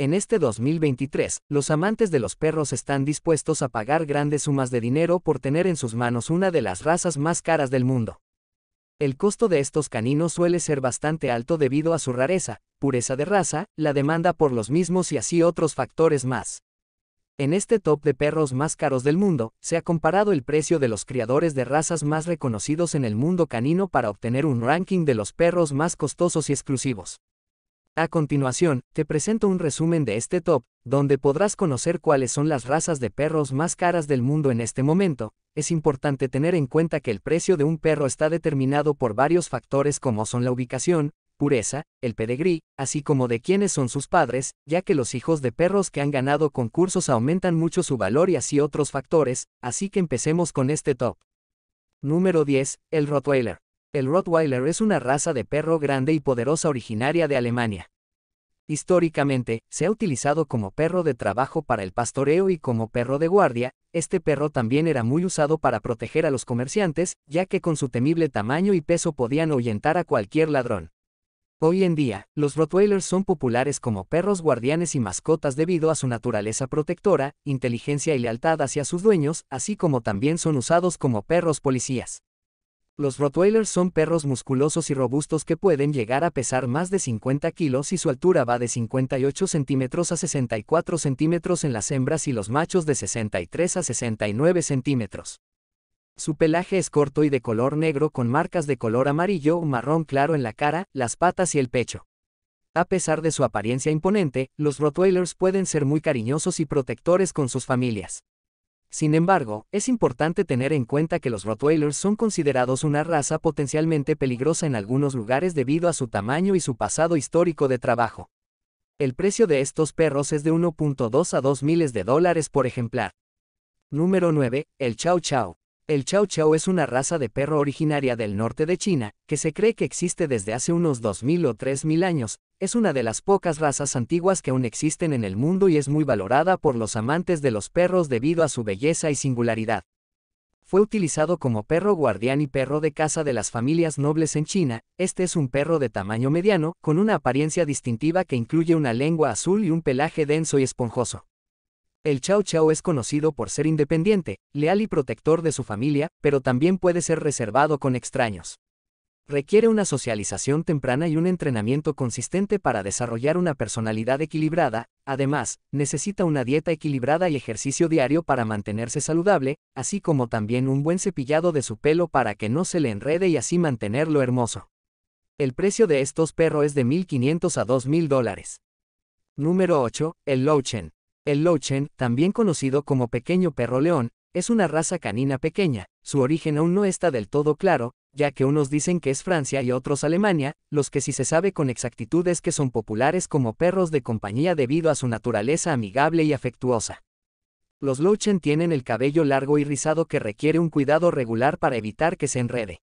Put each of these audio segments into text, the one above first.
En este 2023, los amantes de los perros están dispuestos a pagar grandes sumas de dinero por tener en sus manos una de las razas más caras del mundo. El costo de estos caninos suele ser bastante alto debido a su rareza, pureza de raza, la demanda por los mismos y así otros factores más. En este top de perros más caros del mundo, se ha comparado el precio de los criadores de razas más reconocidos en el mundo canino para obtener un ranking de los perros más costosos y exclusivos. A continuación, te presento un resumen de este top, donde podrás conocer cuáles son las razas de perros más caras del mundo en este momento. Es importante tener en cuenta que el precio de un perro está determinado por varios factores como son la ubicación, pureza, el pedigrí, así como de quiénes son sus padres, ya que los hijos de perros que han ganado concursos aumentan mucho su valor y así otros factores, así que empecemos con este top. Número 10. El Rottweiler. El Rottweiler es una raza de perro grande y poderosa originaria de Alemania. Históricamente, se ha utilizado como perro de trabajo para el pastoreo y como perro de guardia, este perro también era muy usado para proteger a los comerciantes, ya que con su temible tamaño y peso podían ahuyentar a cualquier ladrón. Hoy en día, los Rottweilers son populares como perros guardianes y mascotas debido a su naturaleza protectora, inteligencia y lealtad hacia sus dueños, así como también son usados como perros policías. Los Rottweilers son perros musculosos y robustos que pueden llegar a pesar más de 50 kilos y su altura va de 58 centímetros a 64 centímetros en las hembras y los machos de 63 a 69 centímetros. Su pelaje es corto y de color negro con marcas de color amarillo o marrón claro en la cara, las patas y el pecho. A pesar de su apariencia imponente, los Rottweilers pueden ser muy cariñosos y protectores con sus familias. Sin embargo, es importante tener en cuenta que los Rottweilers son considerados una raza potencialmente peligrosa en algunos lugares debido a su tamaño y su pasado histórico de trabajo. El precio de estos perros es de 1.2 a 2 miles de dólares por ejemplar. Número 9. El Chow Chow. El Chow Chow es una raza de perro originaria del norte de China, que se cree que existe desde hace unos 2.000 o 3.000 años, es una de las pocas razas antiguas que aún existen en el mundo y es muy valorada por los amantes de los perros debido a su belleza y singularidad. Fue utilizado como perro guardián y perro de caza de las familias nobles en China, este es un perro de tamaño mediano, con una apariencia distintiva que incluye una lengua azul y un pelaje denso y esponjoso. El Chao Chao es conocido por ser independiente, leal y protector de su familia, pero también puede ser reservado con extraños requiere una socialización temprana y un entrenamiento consistente para desarrollar una personalidad equilibrada, además, necesita una dieta equilibrada y ejercicio diario para mantenerse saludable, así como también un buen cepillado de su pelo para que no se le enrede y así mantenerlo hermoso. El precio de estos perros es de 1.500 a 2.000 dólares. Número 8. El Lochen. El Lochen, también conocido como pequeño perro león, es una raza canina pequeña, su origen aún no está del todo claro, ya que unos dicen que es Francia y otros Alemania, los que sí se sabe con exactitud es que son populares como perros de compañía debido a su naturaleza amigable y afectuosa. Los lochen tienen el cabello largo y rizado que requiere un cuidado regular para evitar que se enrede.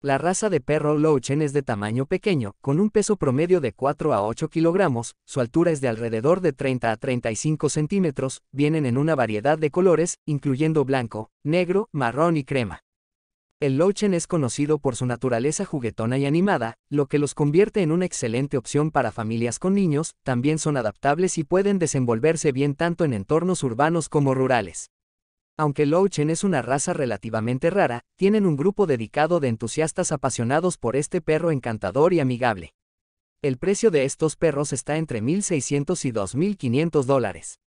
La raza de perro Louchen es de tamaño pequeño, con un peso promedio de 4 a 8 kilogramos, su altura es de alrededor de 30 a 35 centímetros, vienen en una variedad de colores, incluyendo blanco, negro, marrón y crema. El Lochen es conocido por su naturaleza juguetona y animada, lo que los convierte en una excelente opción para familias con niños, también son adaptables y pueden desenvolverse bien tanto en entornos urbanos como rurales. Aunque Lochen es una raza relativamente rara, tienen un grupo dedicado de entusiastas apasionados por este perro encantador y amigable. El precio de estos perros está entre 1.600 y 2.500 dólares.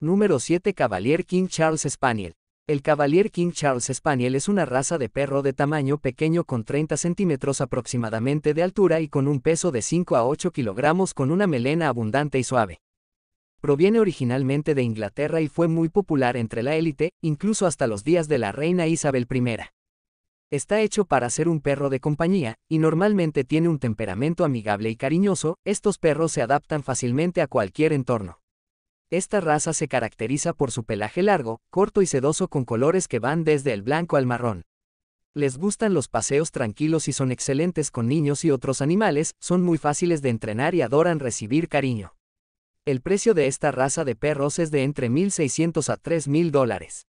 Número 7 Cavalier King Charles Spaniel. El Cavalier King Charles Spaniel es una raza de perro de tamaño pequeño con 30 centímetros aproximadamente de altura y con un peso de 5 a 8 kilogramos con una melena abundante y suave. Proviene originalmente de Inglaterra y fue muy popular entre la élite, incluso hasta los días de la reina Isabel I. Está hecho para ser un perro de compañía, y normalmente tiene un temperamento amigable y cariñoso, estos perros se adaptan fácilmente a cualquier entorno. Esta raza se caracteriza por su pelaje largo, corto y sedoso con colores que van desde el blanco al marrón. Les gustan los paseos tranquilos y son excelentes con niños y otros animales, son muy fáciles de entrenar y adoran recibir cariño. El precio de esta raza de perros es de entre 1.600 a 3.000 dólares.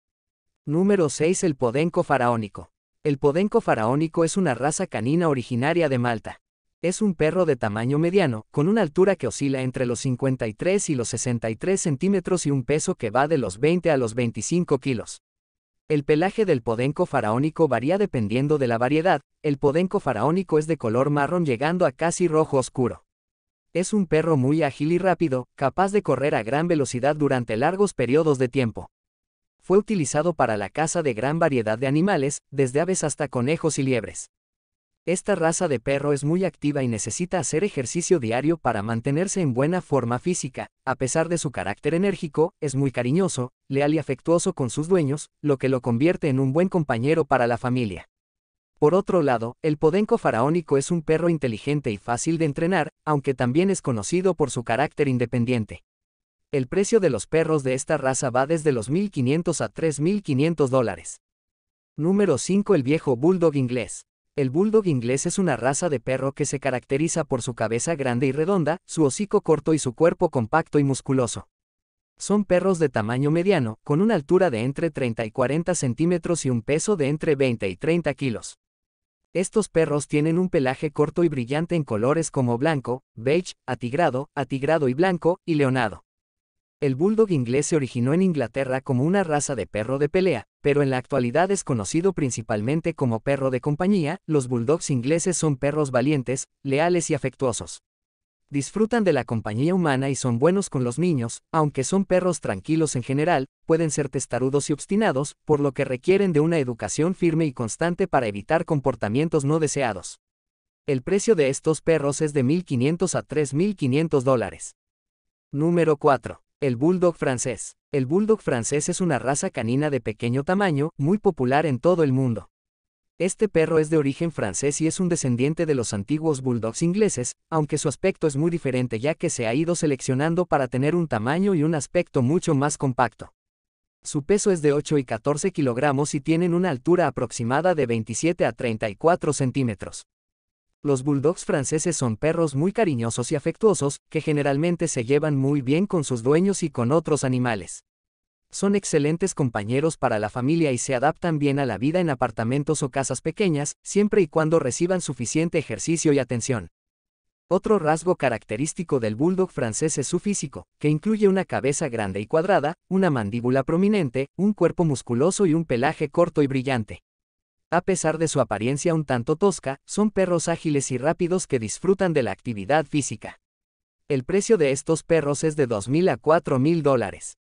Número 6. El Podenco faraónico. El Podenco faraónico es una raza canina originaria de Malta. Es un perro de tamaño mediano, con una altura que oscila entre los 53 y los 63 centímetros y un peso que va de los 20 a los 25 kilos. El pelaje del podenco faraónico varía dependiendo de la variedad, el podenco faraónico es de color marrón llegando a casi rojo oscuro. Es un perro muy ágil y rápido, capaz de correr a gran velocidad durante largos periodos de tiempo. Fue utilizado para la caza de gran variedad de animales, desde aves hasta conejos y liebres. Esta raza de perro es muy activa y necesita hacer ejercicio diario para mantenerse en buena forma física. A pesar de su carácter enérgico, es muy cariñoso, leal y afectuoso con sus dueños, lo que lo convierte en un buen compañero para la familia. Por otro lado, el podenco faraónico es un perro inteligente y fácil de entrenar, aunque también es conocido por su carácter independiente. El precio de los perros de esta raza va desde los 1.500 a 3.500 dólares. Número 5 El viejo bulldog inglés. El bulldog inglés es una raza de perro que se caracteriza por su cabeza grande y redonda, su hocico corto y su cuerpo compacto y musculoso. Son perros de tamaño mediano, con una altura de entre 30 y 40 centímetros y un peso de entre 20 y 30 kilos. Estos perros tienen un pelaje corto y brillante en colores como blanco, beige, atigrado, atigrado y blanco, y leonado. El bulldog inglés se originó en Inglaterra como una raza de perro de pelea, pero en la actualidad es conocido principalmente como perro de compañía. Los bulldogs ingleses son perros valientes, leales y afectuosos. Disfrutan de la compañía humana y son buenos con los niños, aunque son perros tranquilos en general, pueden ser testarudos y obstinados, por lo que requieren de una educación firme y constante para evitar comportamientos no deseados. El precio de estos perros es de 1.500 a 3.500 dólares. Número 4. El Bulldog francés. El Bulldog francés es una raza canina de pequeño tamaño, muy popular en todo el mundo. Este perro es de origen francés y es un descendiente de los antiguos bulldogs ingleses, aunque su aspecto es muy diferente ya que se ha ido seleccionando para tener un tamaño y un aspecto mucho más compacto. Su peso es de 8 y 14 kilogramos y tienen una altura aproximada de 27 a 34 centímetros. Los bulldogs franceses son perros muy cariñosos y afectuosos, que generalmente se llevan muy bien con sus dueños y con otros animales. Son excelentes compañeros para la familia y se adaptan bien a la vida en apartamentos o casas pequeñas, siempre y cuando reciban suficiente ejercicio y atención. Otro rasgo característico del bulldog francés es su físico, que incluye una cabeza grande y cuadrada, una mandíbula prominente, un cuerpo musculoso y un pelaje corto y brillante. A pesar de su apariencia un tanto tosca, son perros ágiles y rápidos que disfrutan de la actividad física. El precio de estos perros es de 2.000 a 4.000 dólares.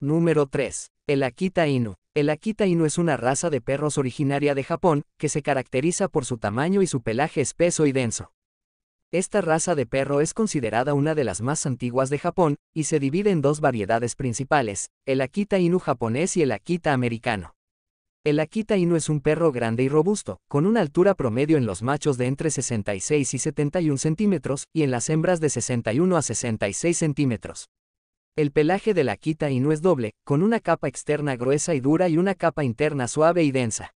Número 3. El Akita Inu. El Akita Inu es una raza de perros originaria de Japón, que se caracteriza por su tamaño y su pelaje espeso y denso. Esta raza de perro es considerada una de las más antiguas de Japón, y se divide en dos variedades principales, el Akita Inu japonés y el Akita americano. El Akita Inu es un perro grande y robusto, con una altura promedio en los machos de entre 66 y 71 centímetros y en las hembras de 61 a 66 centímetros. El pelaje del Akita Inu es doble, con una capa externa gruesa y dura y una capa interna suave y densa.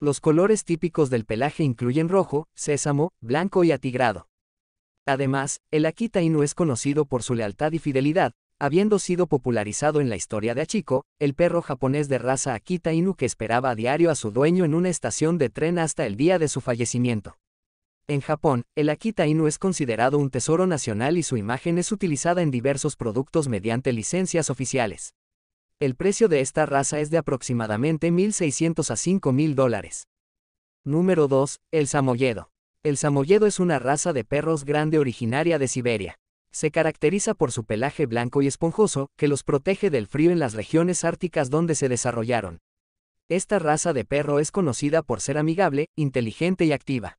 Los colores típicos del pelaje incluyen rojo, sésamo, blanco y atigrado. Además, el Akita Inu es conocido por su lealtad y fidelidad, Habiendo sido popularizado en la historia de Achiko, el perro japonés de raza Akita Inu que esperaba a diario a su dueño en una estación de tren hasta el día de su fallecimiento. En Japón, el Akita Inu es considerado un tesoro nacional y su imagen es utilizada en diversos productos mediante licencias oficiales. El precio de esta raza es de aproximadamente 1.600 a 5.000 dólares. Número 2. El Samoyedo. El Samoyedo es una raza de perros grande originaria de Siberia. Se caracteriza por su pelaje blanco y esponjoso, que los protege del frío en las regiones árticas donde se desarrollaron. Esta raza de perro es conocida por ser amigable, inteligente y activa.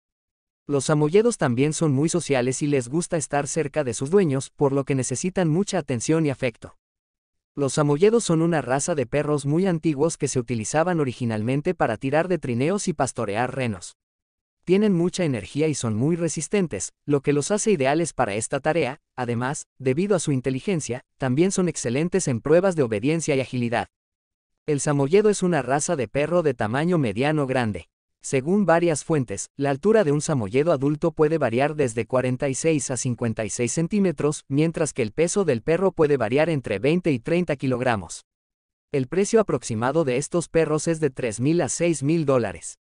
Los samoyedos también son muy sociales y les gusta estar cerca de sus dueños, por lo que necesitan mucha atención y afecto. Los samoyedos son una raza de perros muy antiguos que se utilizaban originalmente para tirar de trineos y pastorear renos tienen mucha energía y son muy resistentes, lo que los hace ideales para esta tarea, además, debido a su inteligencia, también son excelentes en pruebas de obediencia y agilidad. El samoyedo es una raza de perro de tamaño mediano grande. Según varias fuentes, la altura de un samoyedo adulto puede variar desde 46 a 56 centímetros, mientras que el peso del perro puede variar entre 20 y 30 kilogramos. El precio aproximado de estos perros es de 3.000 a 6.000 dólares.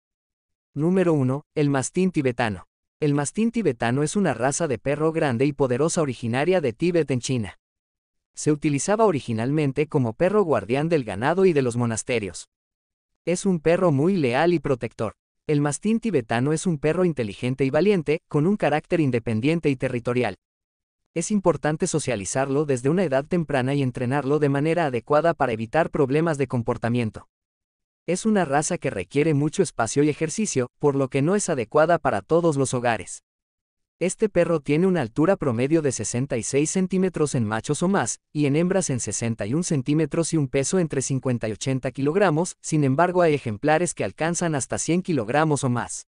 Número 1. El mastín tibetano. El mastín tibetano es una raza de perro grande y poderosa originaria de Tíbet en China. Se utilizaba originalmente como perro guardián del ganado y de los monasterios. Es un perro muy leal y protector. El mastín tibetano es un perro inteligente y valiente, con un carácter independiente y territorial. Es importante socializarlo desde una edad temprana y entrenarlo de manera adecuada para evitar problemas de comportamiento. Es una raza que requiere mucho espacio y ejercicio, por lo que no es adecuada para todos los hogares. Este perro tiene una altura promedio de 66 centímetros en machos o más, y en hembras en 61 centímetros y un peso entre 50 y 80 kilogramos, sin embargo hay ejemplares que alcanzan hasta 100 kilogramos o más.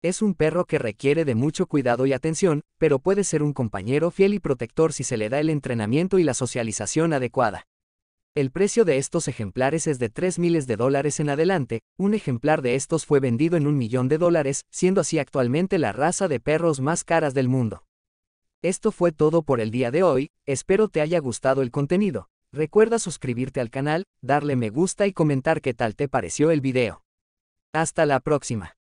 Es un perro que requiere de mucho cuidado y atención, pero puede ser un compañero fiel y protector si se le da el entrenamiento y la socialización adecuada. El precio de estos ejemplares es de 3 miles de dólares en adelante, un ejemplar de estos fue vendido en un millón de dólares, siendo así actualmente la raza de perros más caras del mundo. Esto fue todo por el día de hoy, espero te haya gustado el contenido. Recuerda suscribirte al canal, darle me gusta y comentar qué tal te pareció el video. Hasta la próxima.